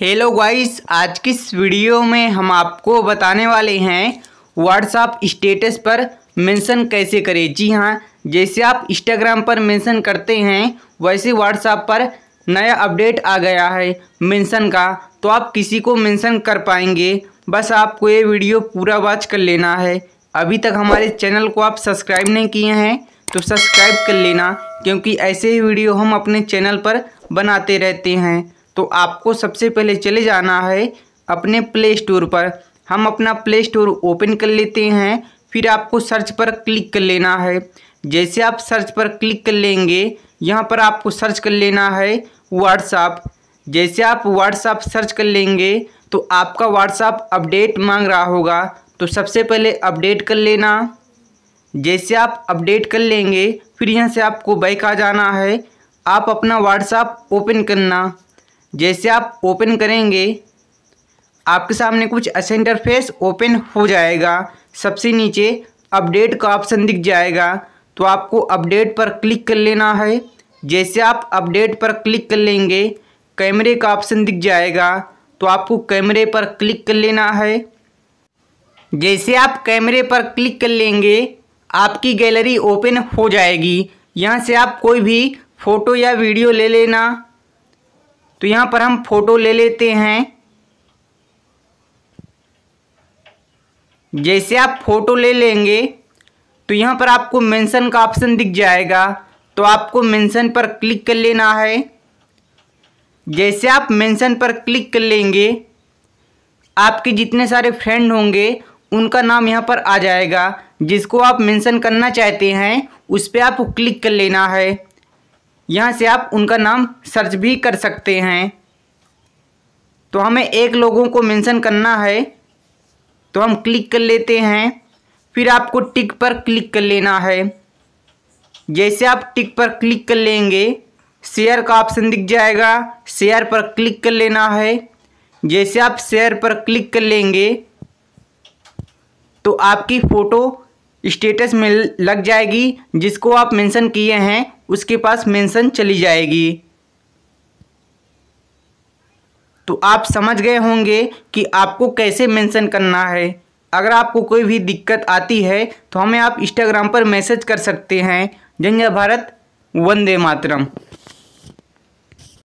hello guys आज की इस वीडियो में हम आपको बताने वाले हैं व्हाट्सअप स्टेटस पर मेंशन कैसे करें जी हाँ जैसे आप इंस्टाग्राम पर मेंशन करते हैं वैसे व्हाट्सअप पर नया अपडेट आ गया है मेंशन का तो आप किसी को मेंशन कर पाएंगे बस आपको ये वीडियो पूरा वॉच कर लेना है अभी तक हमारे चैनल को आप सब्सक्राइब नहीं किए हैं तो सब्सक्राइब कर लेना क्योंकि ऐसे ही वीडियो हम अपने चैनल पर बनाते रहते हैं तो आपको सबसे पहले चले जाना है अपने प्ले स्टोर पर हम अपना प्ले स्टोर ओपन कर लेते हैं फिर आपको सर्च पर क्लिक कर लेना है जैसे आप सर्च पर क्लिक कर लेंगे यहाँ पर आपको सर्च कर लेना है व्हाट्सअप जैसे आप व्हाट्सअप सर्च कर लेंगे तो आपका व्हाट्सअप अपडेट मांग रहा होगा तो सबसे पहले अपडेट कर लेना जैसे आप अपडेट कर लेंगे फिर यहाँ से आपको बैक आ जाना है आप अपना व्हाट्सअप ओपन करना जैसे आप ओपन करेंगे आपके सामने कुछ ऐसा इंटरफेस ओपन हो जाएगा सबसे नीचे अपडेट का ऑप्शन दिख जाएगा तो आपको अपडेट पर क्लिक कर लेना है जैसे आप अपडेट पर क्लिक कर लेंगे कैमरे का ऑप्शन दिख जाएगा तो आपको कैमरे पर क्लिक कर लेना है जैसे आप कैमरे पर क्लिक कर लेंगे आपकी गैलरी ओपन हो जाएगी यहाँ से आप कोई भी फ़ोटो या वीडियो ले लेना तो यहाँ पर हम फोटो ले लेते हैं जैसे आप फोटो ले लेंगे तो यहाँ पर आपको मेंशन का ऑप्शन दिख जाएगा तो आपको मेंशन पर क्लिक कर लेना है जैसे आप मेंशन पर क्लिक कर लेंगे आपके जितने सारे फ्रेंड होंगे उनका नाम यहाँ पर आ जाएगा जिसको आप मेंशन करना चाहते हैं उस पर आप क्लिक कर लेना है यहाँ से आप उनका नाम सर्च भी कर सकते हैं तो हमें एक लोगों को मेंशन करना है तो हम क्लिक कर लेते हैं फिर आपको टिक पर क्लिक कर लेना है जैसे आप टिक पर क्लिक कर लेंगे शेयर का ऑप्शन दिख जाएगा शेयर पर क्लिक कर लेना है जैसे आप शेयर पर क्लिक कर लेंगे तो आपकी फ़ोटो स्टेटस मिल लग जाएगी जिसको आप मेंशन किए हैं उसके पास मेंशन चली जाएगी तो आप समझ गए होंगे कि आपको कैसे मेंशन करना है अगर आपको कोई भी दिक्कत आती है तो हमें आप इंस्टाग्राम पर मैसेज कर सकते हैं जंजा भारत वंदे मातरम